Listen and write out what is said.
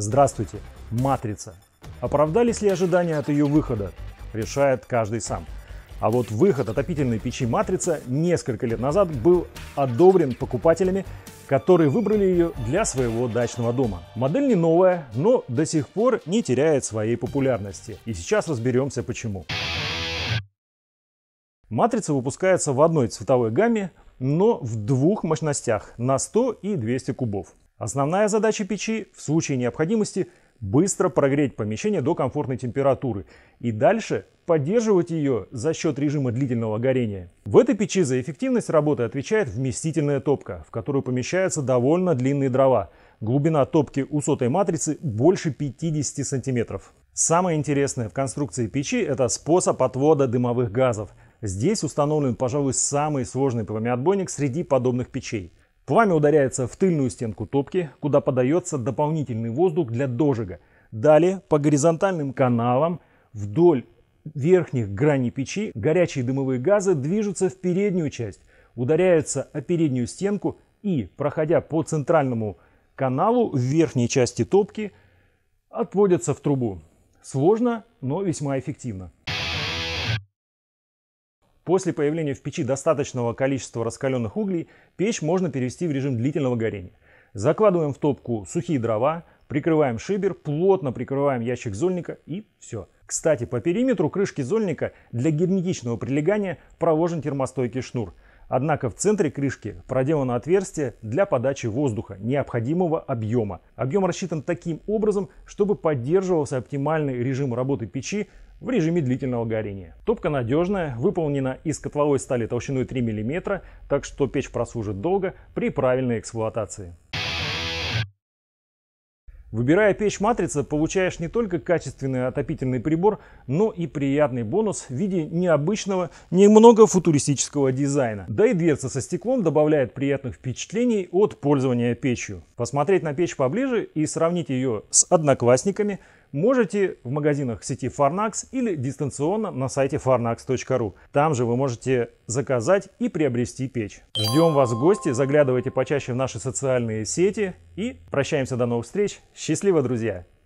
Здравствуйте, «Матрица». Оправдались ли ожидания от ее выхода? Решает каждый сам. А вот выход отопительной печи «Матрица» несколько лет назад был одобрен покупателями, которые выбрали ее для своего дачного дома. Модель не новая, но до сих пор не теряет своей популярности. И сейчас разберемся почему. Матрица выпускается в одной цветовой гамме, но в двух мощностях на 100 и 200 кубов. Основная задача печи в случае необходимости быстро прогреть помещение до комфортной температуры и дальше поддерживать ее за счет режима длительного горения. В этой печи за эффективность работы отвечает вместительная топка, в которую помещаются довольно длинные дрова. Глубина топки у сотой матрицы больше 50 сантиметров. Самое интересное в конструкции печи – это способ отвода дымовых газов. Здесь установлен, пожалуй, самый сложный пламя среди подобных печей – Пламя ударяется в тыльную стенку топки, куда подается дополнительный воздух для дожига. Далее по горизонтальным каналам вдоль верхних граней печи горячие дымовые газы движутся в переднюю часть, ударяются о переднюю стенку и, проходя по центральному каналу в верхней части топки, отводятся в трубу. Сложно, но весьма эффективно. После появления в печи достаточного количества раскаленных углей, печь можно перевести в режим длительного горения. Закладываем в топку сухие дрова, прикрываем шибер, плотно прикрываем ящик зольника и все. Кстати, по периметру крышки зольника для герметичного прилегания проложен термостойкий шнур. Однако в центре крышки проделано отверстие для подачи воздуха необходимого объема. Объем рассчитан таким образом, чтобы поддерживался оптимальный режим работы печи в режиме длительного горения. Топка надежная, выполнена из котловой стали толщиной 3 мм, так что печь прослужит долго при правильной эксплуатации. Выбирая печь матрица, получаешь не только качественный отопительный прибор, но и приятный бонус в виде необычного, немного футуристического дизайна. Да и дверца со стеклом добавляет приятных впечатлений от пользования печью. Посмотреть на печь поближе и сравнить ее с одноклассниками – можете в магазинах сети Farnax или дистанционно на сайте farnax.ru. Там же вы можете заказать и приобрести печь. Ждем вас в гости, заглядывайте почаще в наши социальные сети и прощаемся до новых встреч. Счастливо, друзья!